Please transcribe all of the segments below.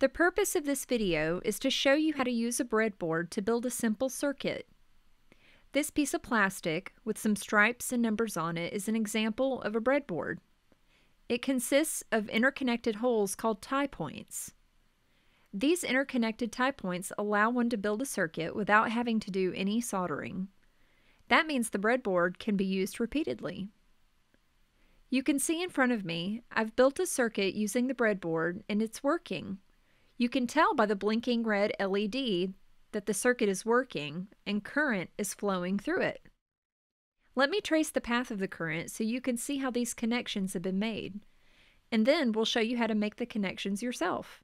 The purpose of this video is to show you how to use a breadboard to build a simple circuit. This piece of plastic with some stripes and numbers on it is an example of a breadboard. It consists of interconnected holes called tie points. These interconnected tie points allow one to build a circuit without having to do any soldering. That means the breadboard can be used repeatedly. You can see in front of me, I've built a circuit using the breadboard and it's working. You can tell by the blinking red LED that the circuit is working and current is flowing through it. Let me trace the path of the current so you can see how these connections have been made. And then we'll show you how to make the connections yourself.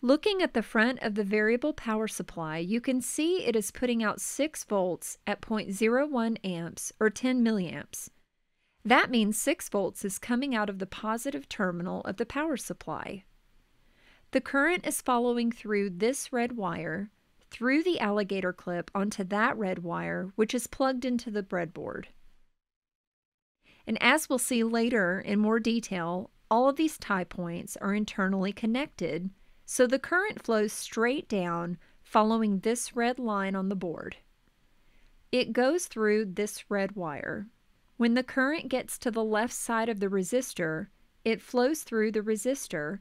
Looking at the front of the variable power supply, you can see it is putting out 6 volts at 0.01 amps or 10 milliamps. That means 6 volts is coming out of the positive terminal of the power supply. The current is following through this red wire, through the alligator clip onto that red wire, which is plugged into the breadboard. And as we'll see later in more detail, all of these tie points are internally connected, so the current flows straight down following this red line on the board. It goes through this red wire. When the current gets to the left side of the resistor, it flows through the resistor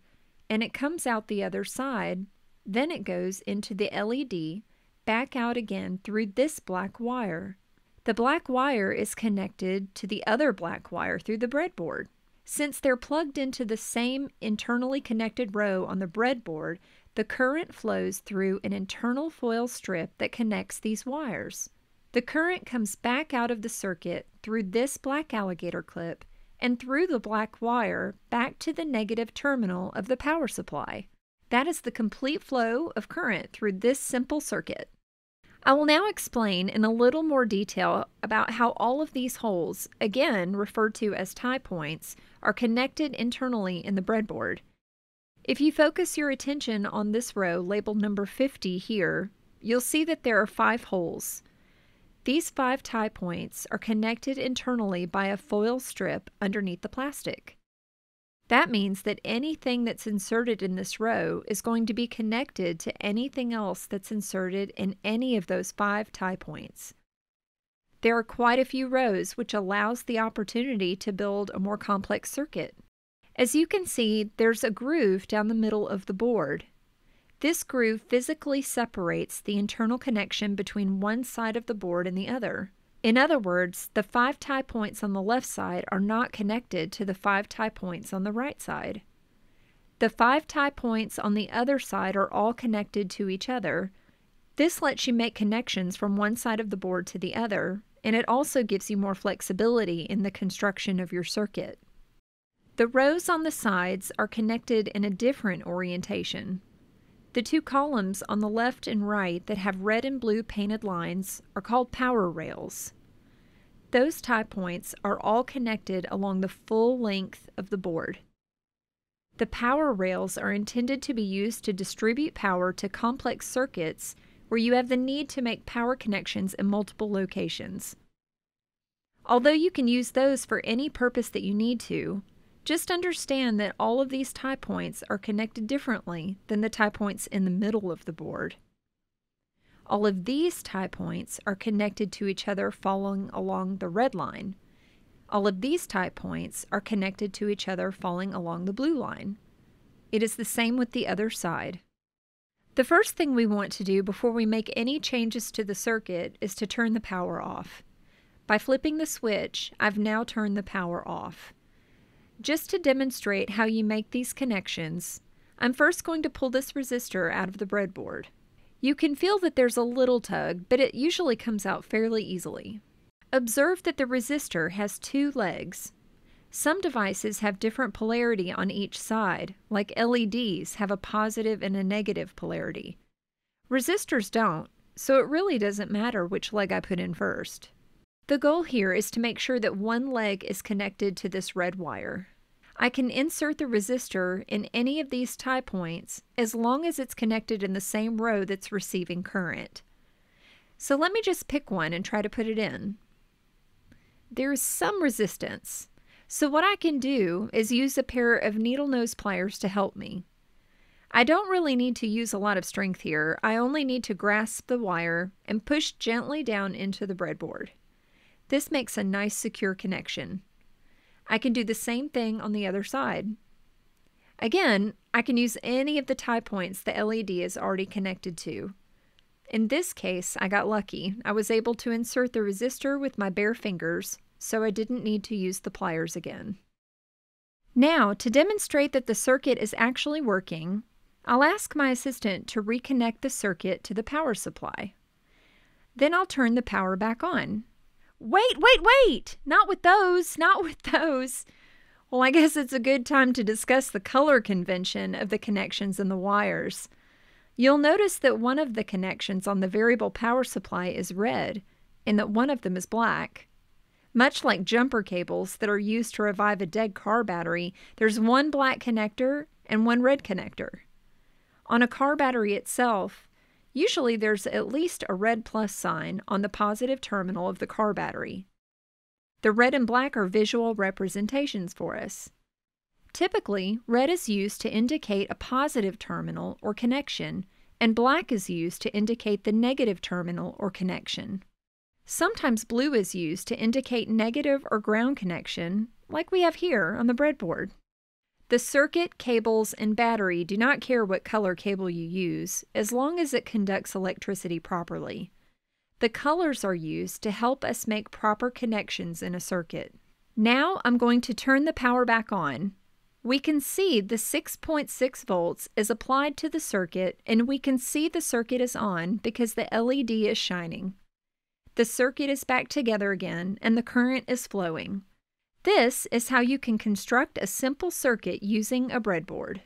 and it comes out the other side. Then it goes into the LED, back out again through this black wire. The black wire is connected to the other black wire through the breadboard. Since they're plugged into the same internally connected row on the breadboard, the current flows through an internal foil strip that connects these wires. The current comes back out of the circuit through this black alligator clip and through the black wire back to the negative terminal of the power supply. That is the complete flow of current through this simple circuit. I will now explain in a little more detail about how all of these holes, again referred to as tie points, are connected internally in the breadboard. If you focus your attention on this row labeled number 50 here, you'll see that there are five holes. These five tie points are connected internally by a foil strip underneath the plastic. That means that anything that's inserted in this row is going to be connected to anything else that's inserted in any of those five tie points. There are quite a few rows, which allows the opportunity to build a more complex circuit. As you can see, there's a groove down the middle of the board this groove physically separates the internal connection between one side of the board and the other. In other words, the five tie points on the left side are not connected to the five tie points on the right side. The five tie points on the other side are all connected to each other. This lets you make connections from one side of the board to the other, and it also gives you more flexibility in the construction of your circuit. The rows on the sides are connected in a different orientation, the two columns on the left and right that have red and blue painted lines are called power rails. Those tie points are all connected along the full length of the board. The power rails are intended to be used to distribute power to complex circuits where you have the need to make power connections in multiple locations. Although you can use those for any purpose that you need to, just understand that all of these tie points are connected differently than the tie points in the middle of the board. All of these tie points are connected to each other following along the red line. All of these tie points are connected to each other falling along the blue line. It is the same with the other side. The first thing we want to do before we make any changes to the circuit is to turn the power off. By flipping the switch, I've now turned the power off. Just to demonstrate how you make these connections, I'm first going to pull this resistor out of the breadboard. You can feel that there's a little tug, but it usually comes out fairly easily. Observe that the resistor has two legs. Some devices have different polarity on each side, like LEDs have a positive and a negative polarity. Resistors don't, so it really doesn't matter which leg I put in first. The goal here is to make sure that one leg is connected to this red wire. I can insert the resistor in any of these tie points as long as it's connected in the same row that's receiving current. So let me just pick one and try to put it in. There's some resistance, so what I can do is use a pair of needle nose pliers to help me. I don't really need to use a lot of strength here, I only need to grasp the wire and push gently down into the breadboard. This makes a nice secure connection. I can do the same thing on the other side. Again, I can use any of the tie points the LED is already connected to. In this case, I got lucky. I was able to insert the resistor with my bare fingers, so I didn't need to use the pliers again. Now, to demonstrate that the circuit is actually working, I'll ask my assistant to reconnect the circuit to the power supply. Then I'll turn the power back on. Wait, wait, wait! Not with those, not with those. Well, I guess it's a good time to discuss the color convention of the connections and the wires. You'll notice that one of the connections on the variable power supply is red and that one of them is black. Much like jumper cables that are used to revive a dead car battery, there's one black connector and one red connector. On a car battery itself, Usually there's at least a red plus sign on the positive terminal of the car battery. The red and black are visual representations for us. Typically, red is used to indicate a positive terminal or connection, and black is used to indicate the negative terminal or connection. Sometimes blue is used to indicate negative or ground connection, like we have here on the breadboard. The circuit, cables, and battery do not care what color cable you use, as long as it conducts electricity properly. The colors are used to help us make proper connections in a circuit. Now I'm going to turn the power back on. We can see the 6.6 volts is applied to the circuit and we can see the circuit is on because the LED is shining. The circuit is back together again and the current is flowing. This is how you can construct a simple circuit using a breadboard.